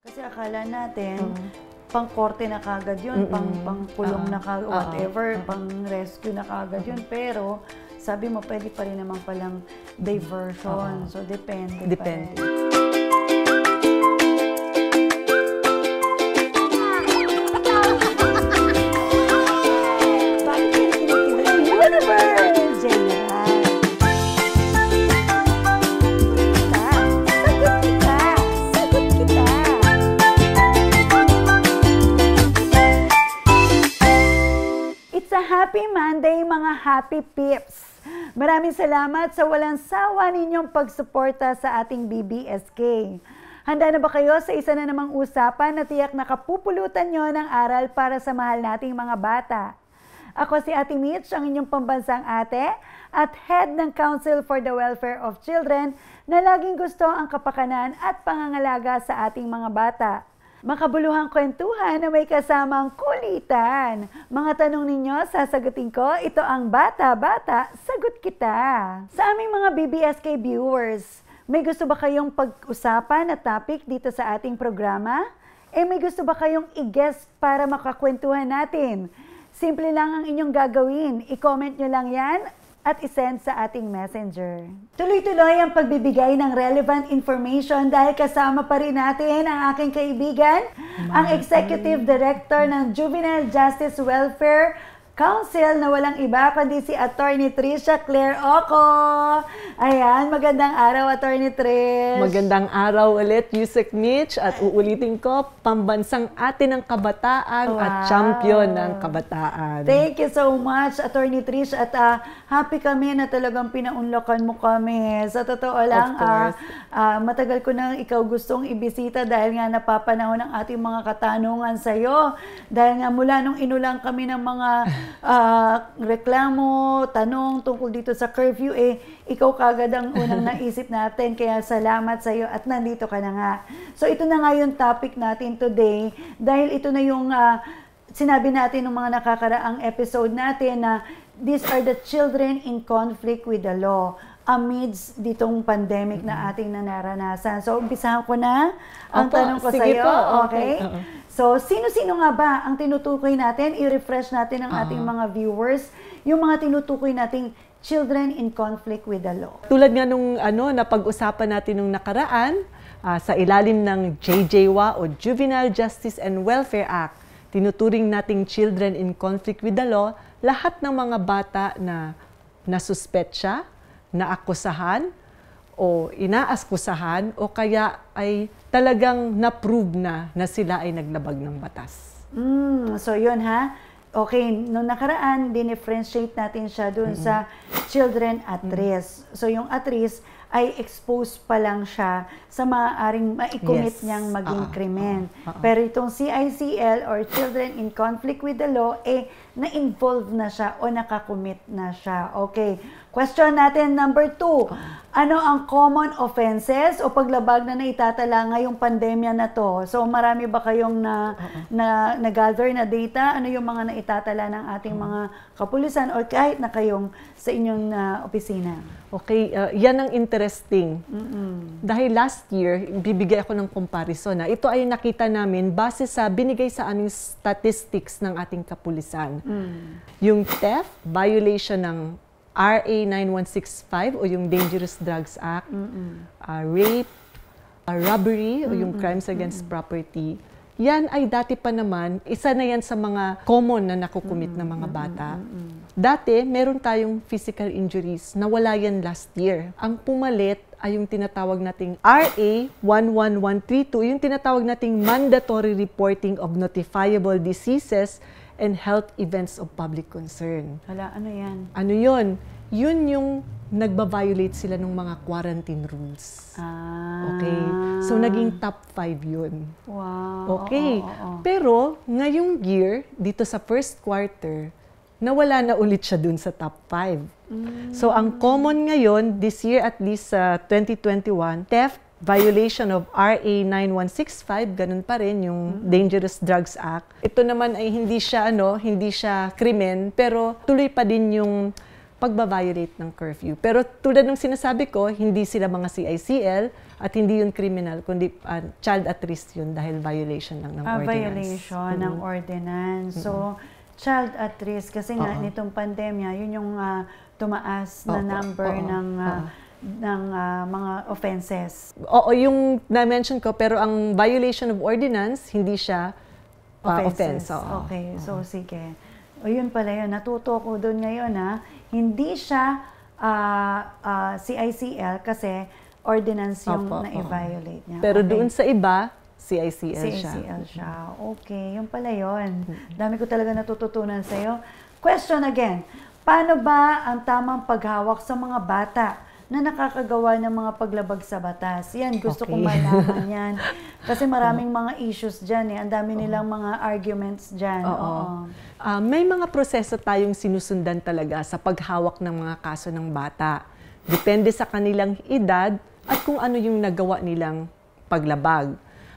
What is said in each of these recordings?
Kasi akala natin, mm. pang korte na kagad yun, Mm-mm. pang, pang kulong uh-huh. Ah, na kagad, ah, whatever, uh-huh. pang rescue na kagad uh-huh. yun. Pero, sabi mo, pwede pa rin naman palang diversion. Uh-huh. So, depende. Depende. Pa rin. Maraming salamat sa walang sawa ninyong pagsuporta sa ating BBSK. Handa na ba kayo sa isa na namang usapan na tiyak na kapupulutan nyo ng aral para sa mahal nating mga bata? Ako si Ate Mitch, ang inyong pambansang ate at Head ng Council for the Welfare of Children na laging gusto ang kapakanan at pangangalaga sa ating mga bata. Makabuluhang kwentuhan na may kasamang kulitan. Mga tanong ninyo, sasagutin ko. Ito ang Bata Bata, Sagot Kita. Sa aming mga BBSK viewers, may gusto ba kayong pag-usapan na topic dito sa ating programa? Eh may gusto ba kayong i-guest para makakwentuhan natin? Simple lang ang inyong gagawin. I-comment nyo lang yan at isend sa ating messenger. Tuloy-tuloy ang pagbibigay ng relevant information dahil kasama pa rin natin ang aking kaibigan, ang Executive Director ng Juvenile Justice Welfare Council na walang iba kundi si Attorney Trisha Claire Oco. Ayan, magandang araw Attorney Trish. Magandang araw ulit Yusek Mitch at uulitin ko, pambansang atin ng kabataan wow. at champion ng kabataan. Thank you so much Attorney Trish at uh, happy kami na talagang pinaunlakan mo kami. Sa totoo lang, uh, uh, matagal ko nang ikaw gustong ibisita dahil nga napapanahon ang ating mga katanungan sa iyo. Dahil nga mula nung inulang kami ng mga uh, reklamo, tanong tungkol dito sa curfew, eh, ikaw kagad ang unang naisip natin. Kaya salamat sa iyo at nandito ka na nga. So ito na nga yung topic natin today dahil ito na yung uh, sinabi natin ng mga nakakaraang episode natin na these are the children in conflict with the law amidst ditong pandemic na ating nanaranasan. So, umpisahan ko na ang Opo, tanong ko sa iyo. Okay? okay. So, sino-sino nga ba ang tinutukoy natin? I-refresh natin ang uh-huh. ating ah. mga viewers, yung mga tinutukoy nating children in conflict with the law. Tulad nga nung ano, napag-usapan natin nung nakaraan, uh, sa ilalim ng JJWA o Juvenile Justice and Welfare Act, tinuturing nating children in conflict with the law, lahat ng mga bata na nasuspetsa, naakusahan, o inaaskusahan o kaya ay talagang na-prove na na sila ay naglabag ng batas. Mm, so yun ha. Okay, nung nakaraan, dinifferentiate natin siya doon mm-hmm. sa children at mm-hmm. risk. So yung at risk ay exposed pa lang siya sa maaaring maikumit yes. niyang maging uh-huh. krimen. Uh-huh. Uh-huh. Pero itong CICL or Children in Conflict with the Law, eh, na-involve na siya o nakakumit na siya. Okay. Question natin number two. Ano ang common offenses o paglabag na naitatala ngayong pandemya na to? So marami ba kayong na, na, na gather na data? Ano yung mga naitatala ng ating mga kapulisan or kahit na kayong sa inyong uh, opisina? Okay, uh, yan ang interesting. Mm-mm. Dahil last year, bibigay ako ng comparison. Na ito ay nakita namin base sa binigay sa aming statistics ng ating kapulisan. Mm. Yung theft, violation ng RA 9165 o yung Dangerous Drugs Act, mm-hmm. uh, rape, uh, robbery mm-hmm. o yung crimes against mm-hmm. property, yan ay dati pa naman, isa na yan sa mga common na nakukumit mm-hmm. ng mga bata. Mm-hmm. Dati, meron tayong physical injuries na wala yan last year. Ang pumalit ay yung tinatawag nating RA 11132, yung tinatawag nating mandatory reporting of notifiable diseases and health events of public concern. Hala, ano yan? Ano yun? Yun yung nagba-violate sila ng mga quarantine rules. Ah. Okay? So, naging top 5 yun. Wow. Okay. Oo, oo, oo. Pero, ngayong year, dito sa first quarter, nawala na ulit siya dun sa top 5. Mm. So, ang common ngayon, this year at least sa uh, 2021, theft, violation of RA 9165, ganun pa rin yung Dangerous Drugs Act. Ito naman ay hindi siya ano, hindi siya krimen, pero tuloy pa din yung pagba-violate ng curfew. Pero tulad ng sinasabi ko, hindi sila mga CICL at hindi yun criminal, kundi uh, child at risk yun dahil violation lang ng ah, ordinance. Violation mm-hmm. ng ordinance. So, mm-hmm. child at risk kasi nga uh-huh. nitong pandemya, yun yung uh, tumaas na Uh-oh. number Uh-oh. ng uh, ah, Uh-oh ng uh, mga offenses. Oo, yung na-mention ko, pero ang violation of ordinance, hindi siya uh, ah, offense. Oo. Okay, Oo. so sige. O yun pala yun, natuto ko doon ngayon ha. Ah. Hindi siya uh, uh, CICL kasi ordinance yung opo, na-violate niya. Pero okay. doon sa iba, CICL, CICL siya. CICL siya. Okay, yun pala yun. Dami ko talaga natututunan sa'yo. Question again, paano ba ang tamang paghawak sa mga bata? na nakakagawa ng mga paglabag sa batas. Yan, gusto okay. kong malaman yan. Kasi maraming mga issues dyan eh. Ang dami nilang mga arguments dyan. Oo. Oo. Uh, may mga proseso tayong sinusundan talaga sa paghawak ng mga kaso ng bata. Depende sa kanilang edad at kung ano yung nagawa nilang paglabag.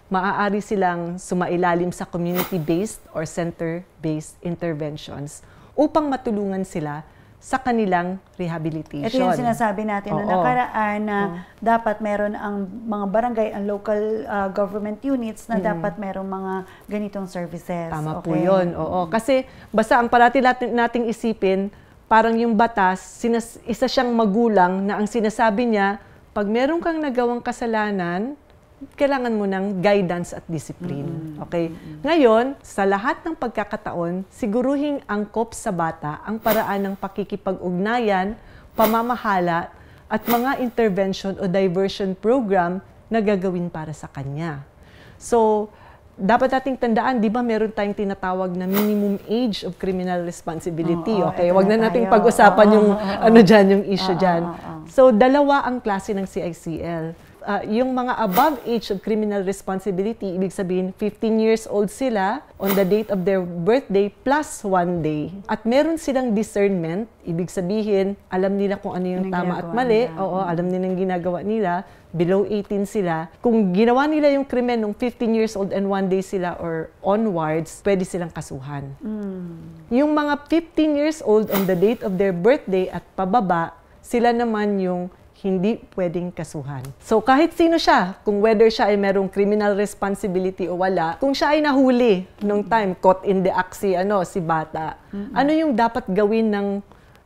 Maaari silang sumailalim sa community-based or center-based interventions upang matulungan sila sa kanilang rehabilitation. Ito yung sinasabi natin Oo. na nakaraan na Oo. dapat meron ang mga barangay, ang local uh, government units na mm. dapat meron mga ganitong services. Tama okay. po yun. Oo. Kasi basta ang parati natin, nating isipin, parang yung batas, isa siyang magulang na ang sinasabi niya, pag meron kang nagawang kasalanan, kailangan mo ng guidance at discipline. Mm-hmm. Okay? Mm-hmm. Ngayon, sa lahat ng pagkakataon, siguruhing angkop sa bata ang paraan ng pakikipag-ugnayan, pamamahala, at mga intervention o diversion program na gagawin para sa kanya. So, dapat nating tandaan, di ba meron tayong tinatawag na minimum age of criminal responsibility. Oo, okay, wag na nating pag-usapan yung oo, ano diyan, yung issue diyan. So, dalawa ang klase ng CICL uh, yung mga above age of criminal responsibility, ibig sabihin 15 years old sila on the date of their birthday plus one day. At meron silang discernment, ibig sabihin alam nila kung ano yung tama at mali, nila. oo, alam nila yung ginagawa nila, below 18 sila. Kung ginawa nila yung krimen nung 15 years old and one day sila or onwards, pwede silang kasuhan. Mm. Yung mga 15 years old on the date of their birthday at pababa, sila naman yung hindi pwedeng kasuhan. So kahit sino siya, kung whether siya ay merong criminal responsibility o wala, kung siya ay nahuli nung time, caught in the act si, ano, si bata, mm-hmm. ano yung dapat gawin ng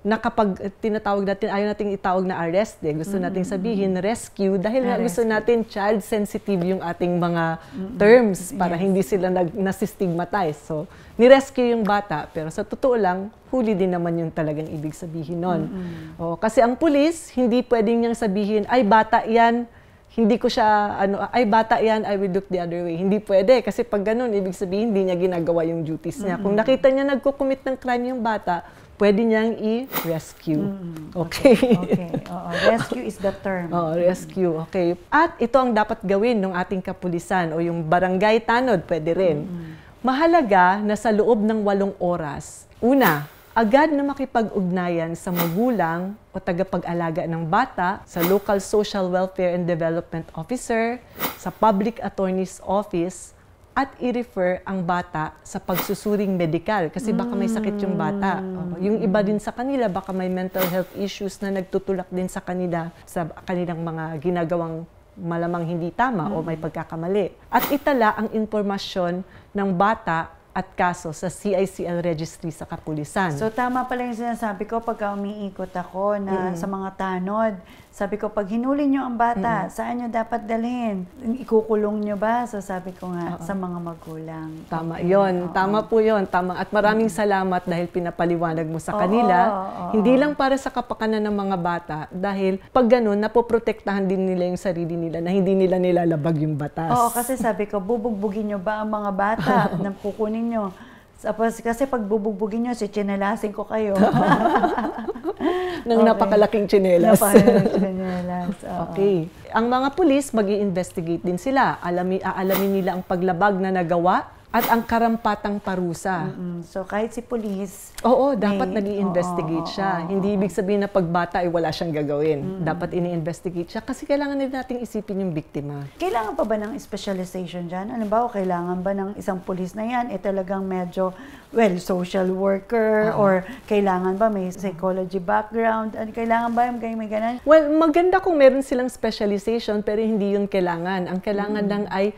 na kapag tinatawag natin, ayaw natin itawag na arrest eh. Gusto mm-hmm. natin mm. sabihin rescue dahil na gusto natin child sensitive yung ating mga mm-hmm. terms para yes. hindi sila nag, nasistigmatize. So, ni-rescue yung bata pero sa totoo lang, huli din naman yung talagang ibig sabihin nun. Mm-hmm. O, kasi ang pulis, hindi pwedeng niyang sabihin, ay bata yan, hindi ko siya, ano, ay bata yan, I will look the other way. Hindi pwede. Kasi pag ganun, ibig sabihin, hindi niya ginagawa yung duties niya. Mm-hmm. Kung nakita niya nagko-commit ng crime yung bata, pwede niyang i-rescue. Mm, okay. Okay. okay. rescue is the term. Oh, rescue. Okay. At ito ang dapat gawin ng ating kapulisan o yung barangay tanod, pwede rin. Mm-hmm. Mahalaga na sa loob ng walong oras, una, agad na makipag-ugnayan sa magulang o tagapag-alaga ng bata, sa local social welfare and development officer, sa public attorney's office, at i-refer ang bata sa pagsusuring medikal kasi baka may sakit yung bata. Hmm. Oo. Yung iba din sa kanila, baka may mental health issues na nagtutulak din sa kanila sa kanilang mga ginagawang malamang hindi tama mm. o may hmm. pagkakamali. At itala ang impormasyon ng bata at kaso sa CICL registry sa kapulisan. So tama pala yung sinasabi ko pagka umiikot ako na mm. sa mga tanod, sabi ko, pag hinuli nyo ang bata, mm-hmm. saan nyo dapat dalhin? Ikukulong nyo ba? So sabi ko nga, Oo. sa mga magulang. Tama okay. yon, Tama po yon, Tama. At maraming salamat dahil pinapaliwanag mo sa Oo. kanila. Oo. Hindi lang para sa kapakanan ng mga bata dahil pag ganun, napoprotektahan din nila yung sarili nila na hindi nila nilalabag yung batas. Oo, kasi sabi ko, bubugbugin nyo ba ang mga bata na kukunin nyo? Tapos kasi pag bubugbugin nyo, si chinelasin ko kayo. Nang okay. napakalaking chinelas. Napakalaking chinelas. Oo. Okay. Ang mga pulis, mag investigate din sila. Alami, aalamin nila ang paglabag na nagawa at ang karampatang parusa. Mm-mm. So kahit si police... Oo, may, dapat nag investigate siya. Oo, oo, Hindi ibig sabihin na pagbata ay eh, wala siyang gagawin. Mm-mm. Dapat ini-investigate siya kasi kailangan din nating isipin yung biktima. Kailangan pa ba ng specialization diyan? Ano ba, o kailangan ba ng isang police na yan? Eh talagang medyo, well, social worker uh-huh. or kailangan ba may psychology background? Ano, kailangan ba yung may ganun? Well, maganda kung meron silang specialization pero hindi yun kailangan. Ang kailangan mm-hmm. lang ay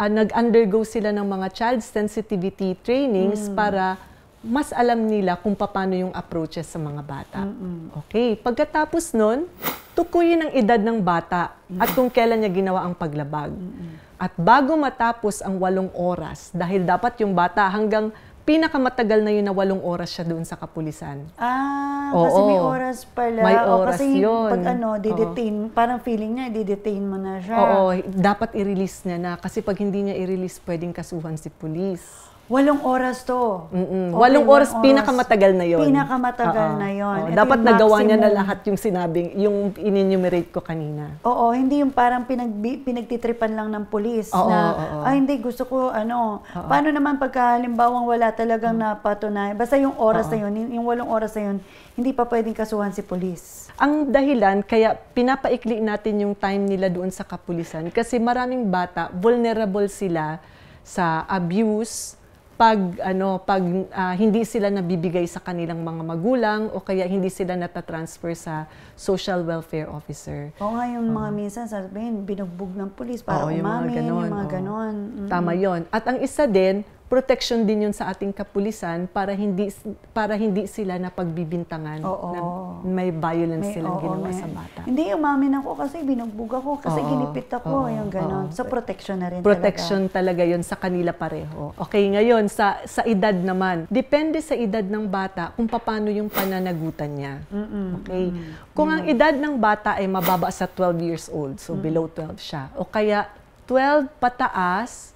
uh, nag-undergo sila ng mga child sensitivity trainings mm. para mas alam nila kung paano yung approaches sa mga bata. Mm-mm. Okay, pagkatapos nun, tukuyin ang edad ng bata at mm. kung kailan niya ginawa ang paglabag. Mm-mm. At bago matapos ang walong oras, dahil dapat yung bata hanggang pinakamatagal na yun na walong oras siya doon sa kapulisan. Ah, Oo. kasi may oras pala. May oh, oras o, kasi yun. pag ano, didetain, Oo. parang feeling niya, didetain mo na siya. Oo, dapat i-release niya na. Kasi pag hindi niya i-release, pwedeng kasuhan si police. Walong oras to. mm Okay, walong oras, oras, pinakamatagal na yon. Pinakamatagal Uh-oh. na yon. Dapat nagawa niya na lahat yung sinabing, yung in-enumerate ko kanina. Oo, hindi yung parang pinag, pinagtitripan lang ng polis oo, na, oo. ay hindi, gusto ko ano. Oo. Paano naman pagka halimbawang wala talagang mm. napatunay? Basta yung oras oo. na yon, yung walong oras na yon, hindi pa pwedeng kasuhan si polis. Ang dahilan, kaya pinapaikli natin yung time nila doon sa kapulisan kasi maraming bata, vulnerable sila sa abuse, pag ano pag uh, hindi sila nabibigay sa kanilang mga magulang o kaya hindi sila natatransfer sa social welfare officer. O nga yung mga minsan sabihin binugbog ng pulis para oo, umamin, mga ganon. Yung mga ganon. Mm-hmm. Tama yon. At ang isa din protection din yun sa ating kapulisan para hindi para hindi sila napagbibintangan oo. na may violence may, silang oo, ginawa may. sa bata. Hindi umamin ako kasi binugbog ako kasi oo, ginipit ako oo, yung ganun. Oo. So protection na rin protection talaga. talaga yun sa kanila pareho. Okay, ngayon sa sa edad naman, depende sa edad ng bata kung paano yung pananagutan niya. mm okay? Kung ang edad ng bata ay mababa sa 12 years old, so below 12 siya o kaya 12 pataas,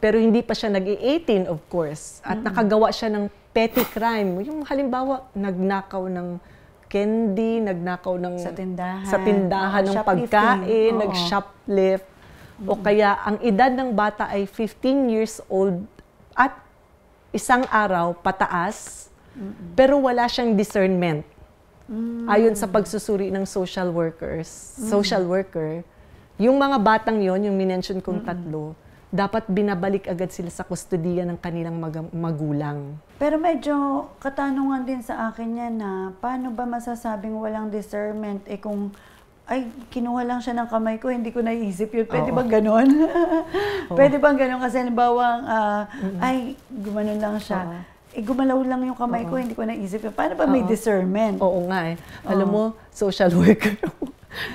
pero hindi pa siya nag-18, of course. At mm nakagawa siya ng petty crime. Yung halimbawa, nagnakaw ng candy, nagnakaw ng sa tindahan, sa tindahan oh, ng pagkain, oh. nag-shoplift. mm O kaya ang edad ng bata ay 15 years old at isang araw pataas, mm-hmm. pero wala siyang discernment. mm Ayon sa pagsusuri ng social workers, mm social worker, yung mga batang yon, yung minention kong mm-hmm. tatlo, dapat binabalik agad sila sa kustodiya ng kanilang mag- magulang. Pero medyo katanungan din sa akin yan na paano ba masasabing walang discernment eh kung ay, kinuha lang siya ng kamay ko, hindi ko naiisip yun. Pwede Oo. ba ganon? Pwede bang ganon? Kasi halimbawa, uh, mm-hmm. ay, gumanon lang siya. Oo. Eh, gumalaw lang yung kamay Oo. ko, hindi ko naiisip yun. Paano ba Oo. may discernment? Oo nga eh. Alam Oo. mo, social worker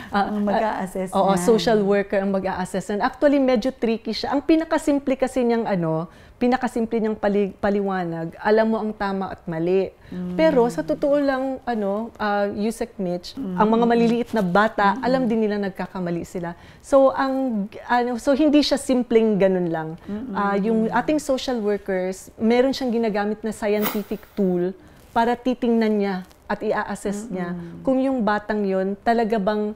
Uh, ang mag-a-assess uh, Oo, social worker ang mag-a-assess. And actually, medyo tricky siya. Ang pinakasimple kasi niyang ano, pinakasimple niyang pali- paliwanag, alam mo ang tama at mali. Mm. Pero sa totoo lang, ano, uh, Yusek Mitch, mm. ang mga maliliit na bata, mm. alam din nila nagkakamali sila. So, ang, ano, so hindi siya simpleng ganun lang. mm Uh, yung ating social workers, meron siyang ginagamit na scientific tool para titingnan niya at i-assess niya mm-hmm. kung yung batang yon talaga bang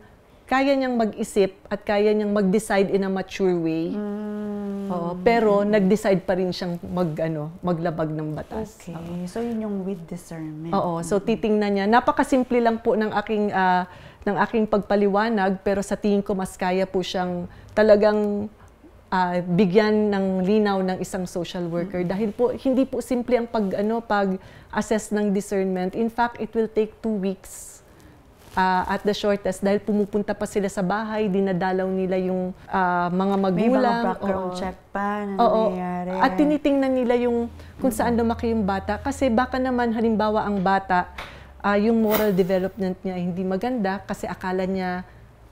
kaya niyang mag-isip at kaya niyang mag-decide in a mature way. Mm. Oo, pero mm. nag-decide pa rin siyang mag, ano, maglabag ng batas. Okay. So, yun yung with discernment. Oo. So, titingnan niya. Napakasimple lang po ng aking, uh, ng aking pagpaliwanag, pero sa tingin ko mas kaya po siyang talagang uh, bigyan ng linaw ng isang social worker mm-hmm. dahil po hindi po simple ang pag ano pag assess ng discernment in fact it will take two weeks uh, at the shortest dahil pumupunta pa sila sa bahay dinadalaw nila yung uh, mga magulang may mga background check pa na oo, at tinitingnan nila yung kung saan lumaki yung bata kasi baka naman halimbawa ang bata uh, yung moral development niya hindi maganda kasi akala niya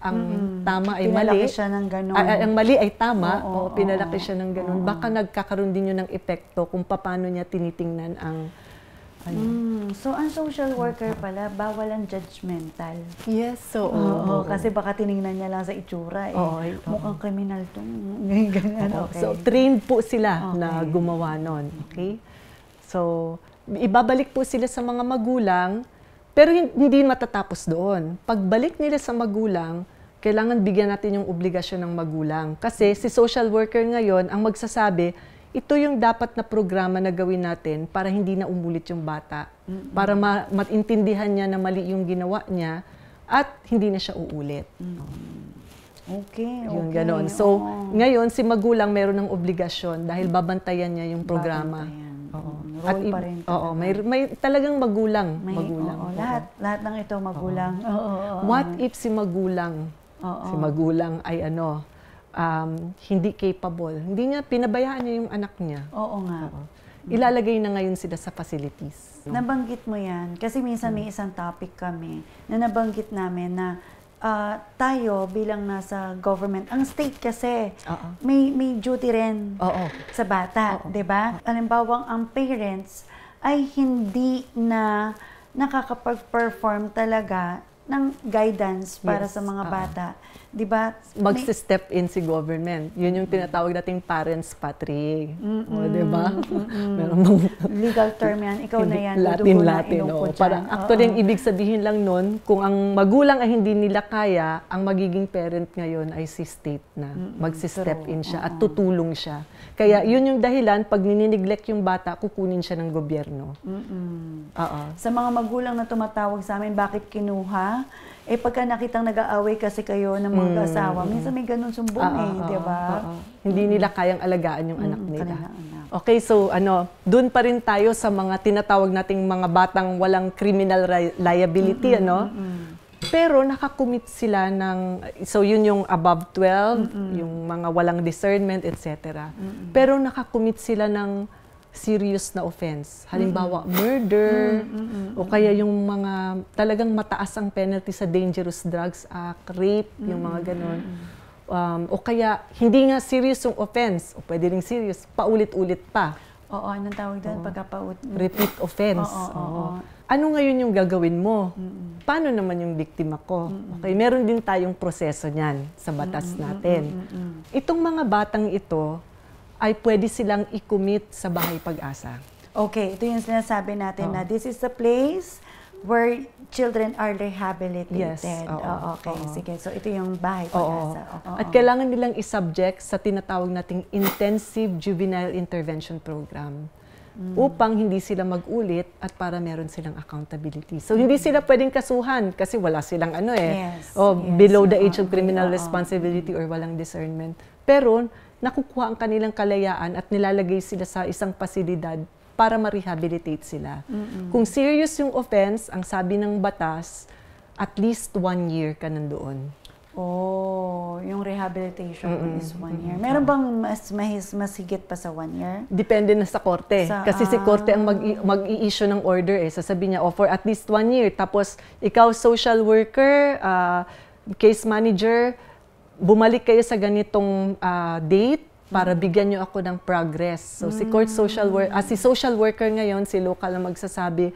ang mm-hmm. tama ay pinalaki mali. siya ng ganun. Ay, ang mali ay tama, oo, oo, pinalaki oo, siya ng ganun. Oo. Baka nagkakaroon din yun ng epekto kung paano niya tinitingnan ang ano. Mm, so, ang social worker pala, bawal ang judgmental. Yes, so, oo. Oh, oo, Kasi baka tiningnan niya lang sa itsura, eh. Oo, ito. Mukhang criminal to. Eh. Ganyan, okay. So, trained po sila okay. na gumawa nun. Okay? So, ibabalik po sila sa mga magulang, pero hindi matatapos doon. Pagbalik nila sa magulang, kailangan bigyan natin yung obligasyon ng magulang. Kasi si social worker ngayon, ang magsasabi, ito yung dapat na programa na gawin natin para hindi na umulit yung bata. Mm-hmm. Para ma- matintindihan niya na mali yung ginawa niya at hindi na siya uulit. Mm-hmm. Okay, yung okay. Ganon. So, oh. ngayon, si magulang meron ng obligasyon dahil babantayan niya yung programa. Oo. Role At, pa rin. Oo, may, may talagang magulang. May, magulang. Oo, lahat, lahat ng ito magulang. oo, oo. What if si magulang Oo. Si magulang ay ano, um, hindi capable. Hindi niya, pinabayaan niya yung anak niya. Oo nga. Oo. Ilalagay na ngayon sila sa facilities. Nabanggit mo yan. Kasi minsan may isang topic kami na nabanggit namin na uh, tayo bilang nasa government, ang state kasi Uh-oh. may may duty rin Uh-oh. sa bata, 'di ba? Halimbawa, ang parents ay hindi na nakakapag-perform talaga ng guidance para yes. sa mga uh-huh. bata. 'di ba? Magsi-step in si government. 'Yun yung tinatawag nating parents patrie. Mm-mm. O, 'di ba? Meron bang legal term 'yan. Ikaw na 'yan. Latin Latin. Oh. Parang actually yung ibig sabihin lang nun, kung ang magulang ay hindi nila kaya, ang magiging parent ngayon ay si state na. Magsi-step in siya at tutulong siya. Kaya 'yun yung dahilan pag nininiglect yung bata, kukunin siya ng gobyerno. Mm. Oo. Sa mga magulang na tumatawag sa amin, bakit kinuha? Eh pagka nakitang nag-aaway kasi kayo ng mga mm. asawa, minsan may ganun sumbong uh, eh, uh, di ba? Uh, uh. Hindi mm. nila kayang alagaan yung mm, anak nila. Anak. Okay, so ano, doon pa rin tayo sa mga tinatawag nating mga batang walang criminal liability, mm-hmm, ano? Mm-hmm. Pero nakakumit sila ng, so yun yung above 12, mm-hmm. yung mga walang discernment, etc. Mm-hmm. Pero nakakumit sila ng serious na offense. Halimbawa, mm-hmm. murder, mm-hmm. o kaya yung mga talagang mataas ang penalty sa Dangerous Drugs Act, rape, mm-hmm. yung mga ganun. Um, o kaya, hindi nga serious yung offense, o pwede rin serious, paulit-ulit pa. Oo, anong tawag doon? Pagkapaut... Repeat offense. Oo, oo, oo. Ano ngayon yung gagawin mo? Mm-mm. Paano naman yung biktima ko? Mm-mm. Okay, meron din tayong proseso niyan sa batas Mm-mm. natin. Mm-mm. Itong mga batang ito, ay pwede silang i-commit sa Bahay Pag-asa. Okay, ito yung sinasabi natin oh. na this is the place where children are rehabilitated. Yes. Oo, oh, okay, oo. sige. So ito yung bahay pag-asa. Oo. At kailangan nilang i-subject sa tinatawag nating Intensive Juvenile Intervention Program mm. upang hindi sila magulit at para meron silang accountability. So hindi sila pwedeng kasuhan kasi wala silang ano eh, yes, o yes, below the age of criminal responsibility or walang discernment. Pero nakukuha ang kanilang kalayaan at nilalagay sila sa isang pasilidad para ma-rehabilitate sila. Mm-mm. Kung serious yung offense, ang sabi ng batas, at least one year ka nandoon. Oh, yung rehabilitation Mm-mm. is one year. Meron bang mas, mas masigit pa sa one year? Depende na sa korte. Sa, Kasi si korte ang mag, i ah. issue ng order eh. Sasabihin niya, oh, for at least one year. Tapos, ikaw social worker, uh, case manager, bumalik kayo sa ganitong uh, date para mm-hmm. bigyan niyo ako ng progress. So mm. si court mm. social work uh, ah, si social worker ngayon si local na magsasabi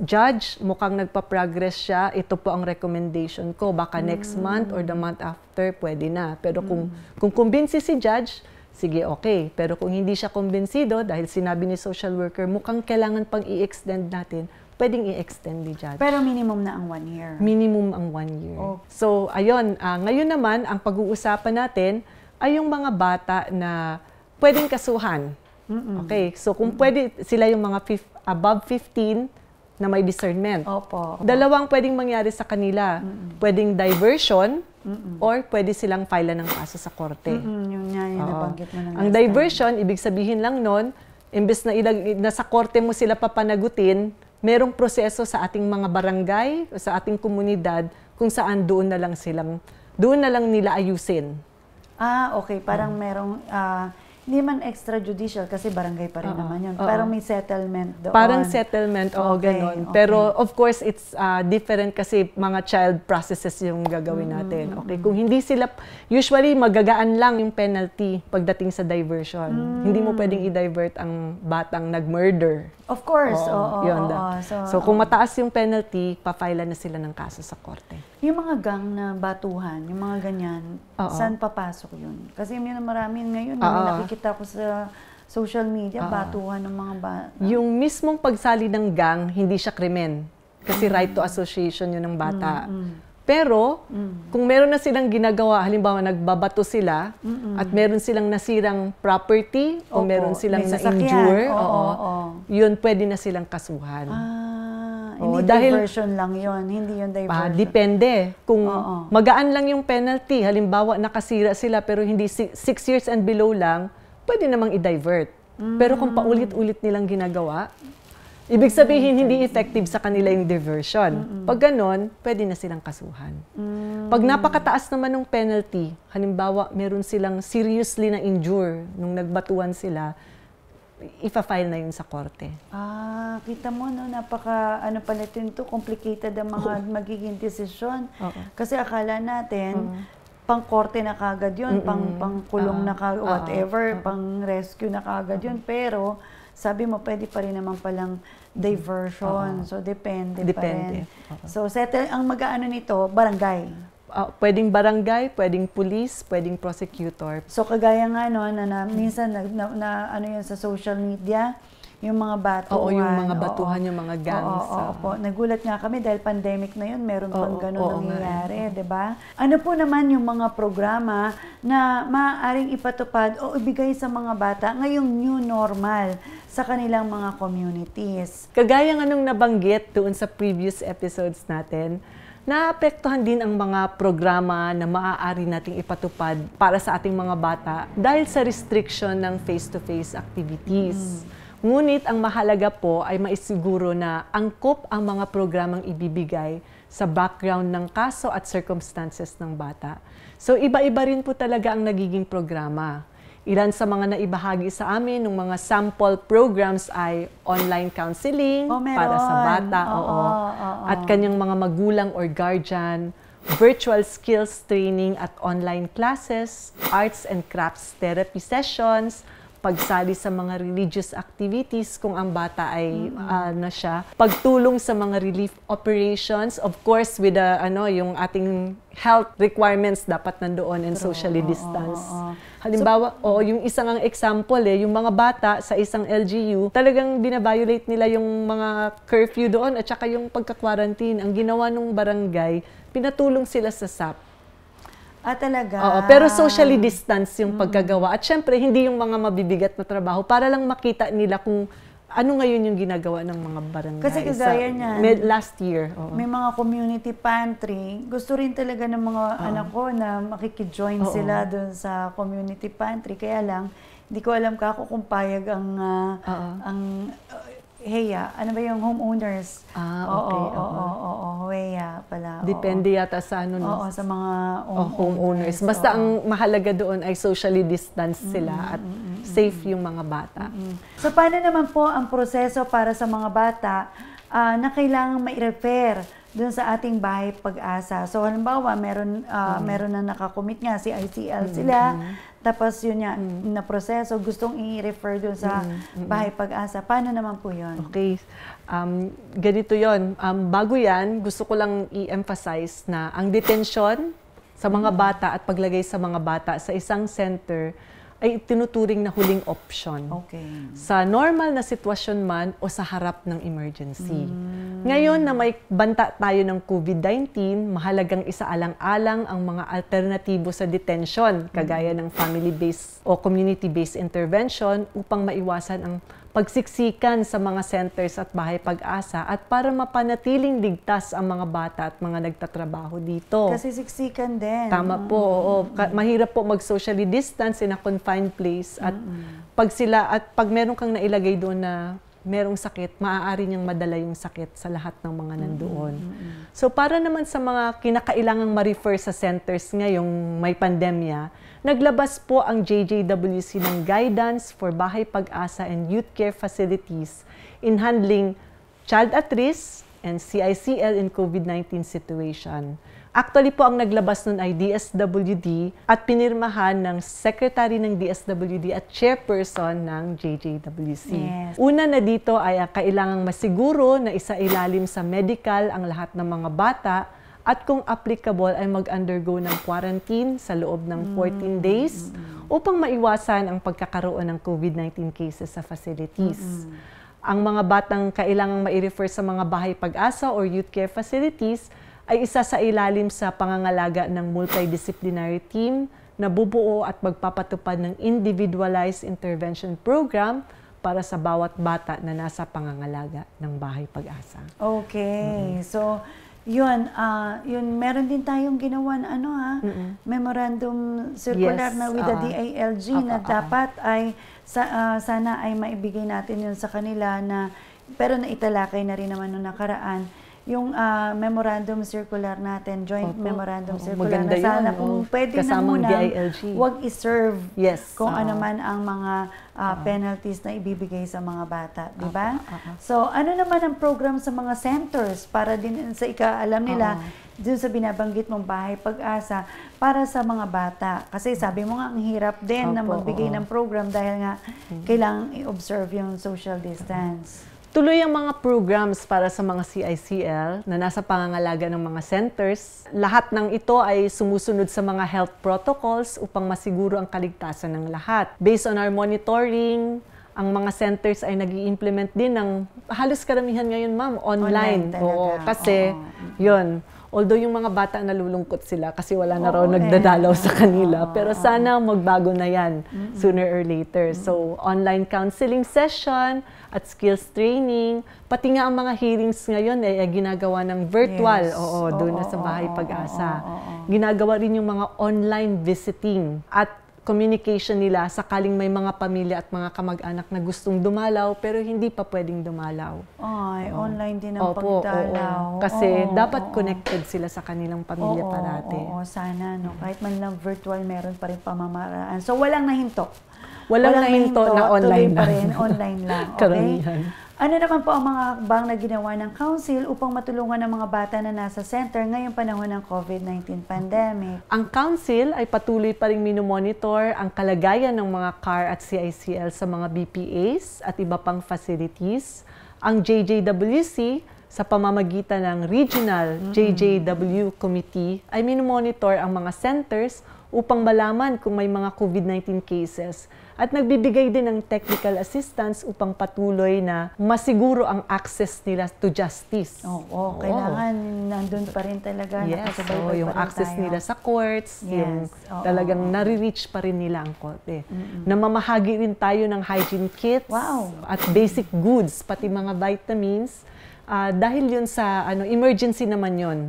judge, mukhang nagpa-progress siya, ito po ang recommendation ko. Baka mm. next month or the month after, pwede na. Pero kung, mm. kung kumbinsi si judge, sige, okay. Pero kung hindi siya kumbinsido, dahil sinabi ni social worker, mukhang kailangan pang i-extend natin, pwedeng i-extend ni judge. Pero minimum na ang one year. Minimum ang one year. Oh. So, ayun, uh, ngayon naman, ang pag-uusapan natin ay yung mga bata na pwedeng kasuhan. Mm-mm. Okay, so kung Mm-mm. pwede sila yung mga fif- above 15 na may discernment. Opo, Dalawang pwedeng mangyari sa kanila. Mm-mm. Pwedeng diversion, Mm-mm. or pwede silang file ng kaso sa korte. Mm-mm, yun nga, yun Oo. nabanggit mo Ang diversion, time. ibig sabihin lang nun, imbes na ilag, nasa korte mo sila papanagutin, merong proseso sa ating mga barangay, sa ating komunidad, kung saan doon na lang silang, doon na lang nila ayusin. Ah, okay. Parang mm. merong... Uh, hindi man extrajudicial kasi barangay pa rin uh-huh. naman yun. Uh-huh. Parang may settlement doon. Parang settlement, o okay, ganun. Okay. Pero of course, it's uh, different kasi mga child processes yung gagawin mm-hmm, natin. Mm-hmm. Okay, kung hindi sila, usually magagaan lang yung penalty pagdating sa diversion. Mm-hmm. Hindi mo mm. pwedeng i-divert ang batang nag-murder. Of course, oo. oo, oo, yun, oo so, so kung mataas yung penalty, papailan na sila ng kaso sa korte. Yung mga gang na batuhan, yung mga ganyan, oo. saan papasok yun? Kasi yun marami ngayon, uh nakikita nakikita ko sa social media, uh-huh. batuhan ng mga bata. Yung mismong pagsali ng gang, hindi siya krimen. Kasi mm. right to association yun ng bata. Mm-hmm. Pero, mm. kung meron na silang ginagawa, halimbawa nagbabato sila Mm-mm. at meron silang nasirang property Opo, o meron silang na-injure, oo, oo, oo. yun pwede na silang kasuhan. Ah, oo, hindi dahil, diversion lang yun, hindi yun diversion. Ah, depende. Kung oo, oo. magaan lang yung penalty, halimbawa nakasira sila pero hindi six, six years and below lang, pwede namang i-divert. Pero kung paulit-ulit nilang ginagawa, ibig sabihin hindi effective sa kanila yung diversion. Pag ganon, pwede na silang kasuhan. Pag napakataas naman ng penalty, halimbawa meron silang seriously na injure nung nagbatuan sila, ipa-file na yun sa korte. Ah, kita mo, no, napaka, ano pala ito, complicated ang mga Oo. magiging desisyon. Oo. Kasi akala natin, Oo pang korte na kagad yun, mm-hmm. pang, pang kulong uh na ah, kagad, ah, whatever, uh-huh. pang rescue na kagad uh-huh. yun. Pero, sabi mo, pwede pa rin naman palang diversion. Uh-huh. So, depende, depende. pa rin. Uh-huh. So, settle, ang mag-ano nito, barangay uh, pwedeng barangay, pwedeng police, pwedeng prosecutor. So kagaya nga no, na, na minsan na, na, na ano yun sa social media, yung mga batuhan. Oo, yung mga batuhan, oo, yung mga gangs. Oo, oo, ah. po. Nagulat nga kami dahil pandemic na yun, meron oo, pang ganun oo, eh. nangyayari, di ba? Ano po naman yung mga programa na maaaring ipatupad o ibigay sa mga bata ngayong new normal sa kanilang mga communities? Kagaya ng anong nabanggit doon sa previous episodes natin, naapektuhan din ang mga programa na maaari nating ipatupad para sa ating mga bata dahil sa restriction ng face-to-face -face activities. Mm. Ngunit ang mahalaga po ay maisiguro na angkop ang mga programang ibibigay sa background ng kaso at circumstances ng bata. So iba-iba rin po talaga ang nagiging programa. Ilan sa mga naibahagi sa amin ng mga sample programs ay online counseling oh, para sa bata, oo, oo, oo. at kanyang mga magulang or guardian, virtual skills training at online classes, arts and crafts therapy sessions, pagsali sa mga religious activities kung ang bata ay mm-hmm. uh, na siya, pagtulong sa mga relief operations, of course with the ano yung ating health requirements dapat nandoon and socially distance. Halimbawa, so, oo, yung isang ang example eh, yung mga bata sa isang LGU, talagang binaviolate nila yung mga curfew doon at saka yung pagka-quarantine. Ang ginawa ng barangay, pinatulong sila sa SAP Ah, talaga? Oo, pero socially distance yung paggagawa. At syempre, hindi yung mga mabibigat na trabaho para lang makita nila kung ano ngayon yung ginagawa ng mga barangay. Kasi kagaya niya. Med- last year. Oo. May mga community pantry. Gusto rin talaga ng mga Oo. anak ko na makikijoin Oo. sila doon sa community pantry. Kaya lang, hindi ko alam kako kung payag ang, ah, ang Heya. Ano ba yung homeowners? Ah, okay. Oo, oo, oo, oo, Heya pala. Depende oo. yata sa ano. Oo, sa mga oh, homeowners. Oh, homeowners. Basta oo. ang mahalaga doon ay socially distance mm, sila mm-hmm, at mm, mm, safe yung mga bata. Mm-hmm. So paano naman po ang proseso para sa mga bata uh, na kailangang mai-refer doon sa ating bahay pag-asa. So halimbawa, meron uh, mm-hmm. meron na nakakomit nga si ICL mm-hmm. sila. Mm. Tapos yun nga mm-hmm. na proseso gustong i-refer doon sa mm-hmm. bahay pag-asa. Paano naman po 'yon? Okay. Um, ganito 'yon. Um, bago 'yan, gusto ko lang i-emphasize na ang detention sa mga bata at paglagay sa mga bata sa isang center ay tinuturing na huling option. Okay. Sa normal na sitwasyon man o sa harap ng emergency. Mm. Ngayon na may banta tayo ng COVID-19, mahalagang isaalang-alang ang mga alternatibo sa detention, kagaya hmm. ng family-based o community-based intervention upang maiwasan ang pagsiksikan sa mga centers at bahay pag-asa at para mapanatiling ligtas ang mga bata at mga nagtatrabaho dito. Kasi siksikan din. Tama mm-hmm. po, oo. Mm-hmm. mahirap po mag-socially distance in a confined place at mm-hmm. pag sila at pag meron kang nailagay doon na merong sakit, maaari niyang madala yung sakit sa lahat ng mga mm-hmm. nandoon. Mm-hmm. So para naman sa mga kinakailangang ma-refer sa centers ngayong may pandemya, naglabas po ang JJWC ng guidance for bahay pag-asa and youth care facilities in handling child at risk and CICL in COVID-19 situation. Actually po, ang naglabas nun ay DSWD at pinirmahan ng Secretary ng DSWD at Chairperson ng JJWC. Yes. Una na dito ay ah, kailangang masiguro na isa ilalim sa medical ang lahat ng mga bata at kung applicable ay mag-undergo ng quarantine sa loob ng 14 hmm. days upang maiwasan ang pagkakaroon ng COVID-19 cases sa facilities. Mm-hmm. Ang mga batang kailangang mai-refer sa mga bahay pag-asa or youth care facilities ay isa sa ilalim sa pangangalaga ng multidisciplinary team na bubuo at magpapatupad ng individualized intervention program para sa bawat bata na nasa pangangalaga ng Bahay Pag-asa. Okay. Mm-hmm. So, yun, uh, yun, meron din tayong ginawa na ano ha, ah, Mm-mm. memorandum circular yes, na with uh, the DILG uh, na uh, dapat uh, ay sa, uh, sana ay maibigay natin yun sa kanila na pero naitalakay na rin naman noong nakaraan yung uh, memorandum circular natin, joint Opo. memorandum Opo. circular Maganda na sana yun, kung pwede na muna wag iserve yes. kung uh, ano man ang mga uh, uh, penalties na ibibigay sa mga bata, di ba? Uh, uh, so ano naman ang program sa mga centers para din sa ikaalam nila uh, uh dun sa binabanggit mong bahay pag-asa para sa mga bata. Kasi sabi mo nga, ang hirap din Opo, na magbigay oo. ng program dahil nga mm. kailangan i-observe yung social distance. Tuloy ang mga programs para sa mga CICL na nasa pangangalaga ng mga centers. Lahat ng ito ay sumusunod sa mga health protocols upang masiguro ang kaligtasan ng lahat. Based on our monitoring, ang mga centers ay nag implement din ng halos karamihan ngayon, ma'am, online. online Oo, kasi, Oo. yun, Although yung mga bata nalulungkot sila kasi wala na raw oh, nagdadalaw eh. sa kanila. Oh, Pero sana magbago na yan mm-hmm. sooner or later. Mm-hmm. So, online counseling session at skills training. Pati nga ang mga hearings ngayon ay eh, eh, ginagawa ng virtual. Yes. Oo, doon oh, na sa Bahay Pag-asa. Oh, oh, oh, oh. Ginagawa rin yung mga online visiting at communication nila sakaling may mga pamilya at mga kamag-anak na gustong dumalaw pero hindi pa pwedeng dumalaw. Ay, oo. online din ang Opo, pagdalaw. Oo. Kasi oo, dapat oo. connected sila sa kanilang pamilya oo, parati. Oo, sana. No? Kahit man lang virtual, meron pa rin pamamaraan. So, walang nahinto. Walang, walang nahinto na online lang. pa rin, online lang. Okay? Karamihan. Ano naman po ang mga hakbang na ginawa ng Council upang matulungan ang mga bata na nasa center ngayong panahon ng COVID-19 pandemic? Ang Council ay patuloy pa rin minomonitor ang kalagayan ng mga CAR at CICL sa mga BPAs at iba pang facilities. Ang JJWC sa pamamagitan ng Regional mm. JJW Committee ay minomonitor ang mga centers upang malaman kung may mga COVID-19 cases at nagbibigay din ng technical assistance upang patuloy na masiguro ang access nila to justice. Oo, oh, oh, kailangan oh. nandun pa rin talaga. Yes, so, yung access tayo. nila sa courts, yes. yung oh, talagang oh. nare-reach pa rin nila ang korte. Eh. Mm-hmm. Namamahagi rin tayo ng hygiene kits wow. at basic goods, pati mga vitamins. Uh, dahil yun sa ano emergency naman yun.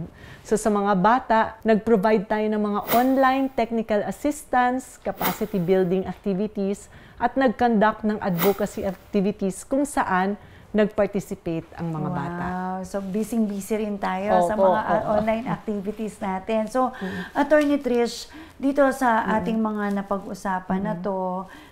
So sa mga bata, nag-provide tayo ng mga online technical assistance, capacity building activities, at nag-conduct ng advocacy activities kung saan nag-participate ang mga wow. bata. So, busy-busy rin tayo oh, sa mga oh, oh, online activities natin. So, mm-hmm. Attorney Trish, dito sa mm-hmm. ating mga napag-usapan mm-hmm. na mm. to,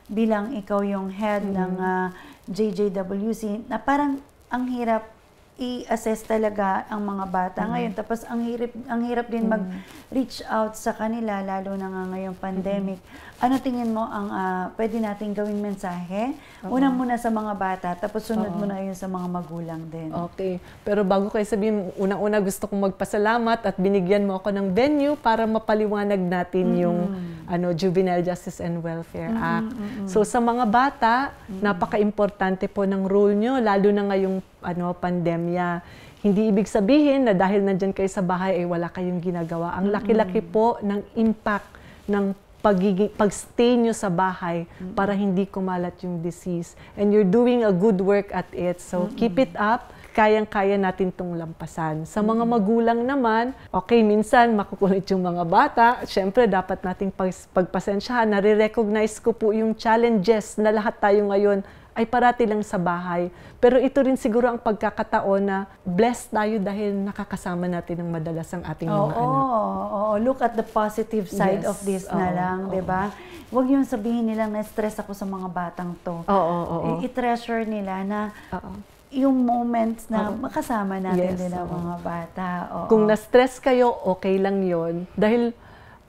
bilang ikaw yung head mm-hmm. ng uh, mm. ah, JJWC, na parang ang hirap i-assess talaga ang mga bata mm ngayon. Tapos ang hirap ang hirap din mm-hmm. mag-reach out sa kanila lalo na nga ngayong pandemic. Mm-hmm. Ano tingin mo ang uh, pwede nating gawing mensahe? Uh-huh. Una muna sa mga bata, tapos sunod uh-huh. mo yun sa mga magulang din. Okay. Pero bago kayo sabihin, unang-una gusto kong magpasalamat at binigyan mo ako ng venue para mapaliwanag natin mm-hmm. yung ano Juvenile Justice and Welfare mm-hmm. Act. Mm-hmm. So sa mga bata, mm-hmm. napaka-importante po ng role nyo, lalo na ngayong ano pandemya. Hindi ibig sabihin na dahil nandyan kayo sa bahay ay eh, wala kayong ginagawa. Ang laki-laki po ng impact ng pagiging, pagstay nyo sa bahay mm-hmm. para hindi kumalat yung disease. And you're doing a good work at it. So mm-hmm. keep it up. Kayang-kaya natin tong lampasan. Sa mga magulang naman, okay, minsan makukulit yung mga bata. Siyempre, dapat nating pag- pagpasensyahan. Nare-recognize ko po yung challenges na lahat tayo ngayon ay parati lang sa bahay. Pero ito rin siguro ang pagkakataon na blessed tayo dahil nakakasama natin ng madalas ang ating oh, mga oh, anak. Oo, oh, look at the positive side yes, of this oh, na lang, oh. 'di ba? Huwag yung sabihin nilang na-stress ako sa mga batang 'to. Oo, oh, oh, oh, I-treasure nila na oh, oh yung moments na oh. makasama natin yes, din ang oh. mga bata. Oo. Kung na-stress kayo, okay lang yon Dahil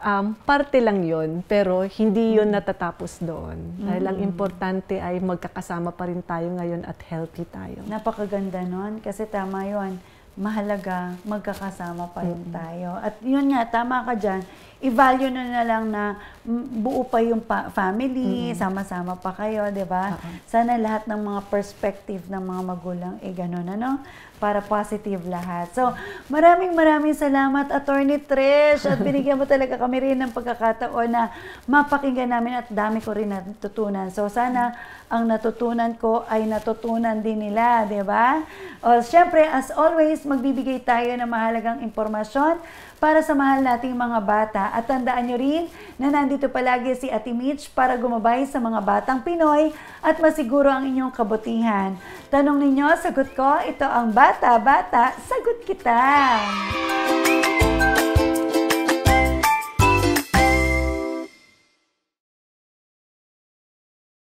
um, parte lang yon pero hindi yon natatapos doon. Mm. Dahil ang mm. importante ay magkakasama pa rin tayo ngayon at healthy tayo. Napakaganda nun kasi tama yon mahalaga magkakasama pa rin mm-hmm. tayo. At yun nga, tama ka dyan, i-value na na lang na buo pa yung pa- family, mm-hmm. sama-sama pa kayo, di ba? Uh-huh. Sana lahat ng mga perspective ng mga magulang, eh ganun, ano? para positive lahat. So, maraming maraming salamat, Attorney Trish. At binigyan mo talaga kami rin ng pagkakataon na mapakinggan namin at dami ko rin natutunan. So, sana ang natutunan ko ay natutunan din nila, di ba? O, syempre, as always, magbibigay tayo ng mahalagang impormasyon para sa mahal nating mga bata. At tandaan nyo rin na nandito palagi si Ate Mitch para gumabay sa mga batang Pinoy at masiguro ang inyong kabutihan. Tanong ninyo, sagot ko, ito ang Bata Bata, Sagot Kita! Music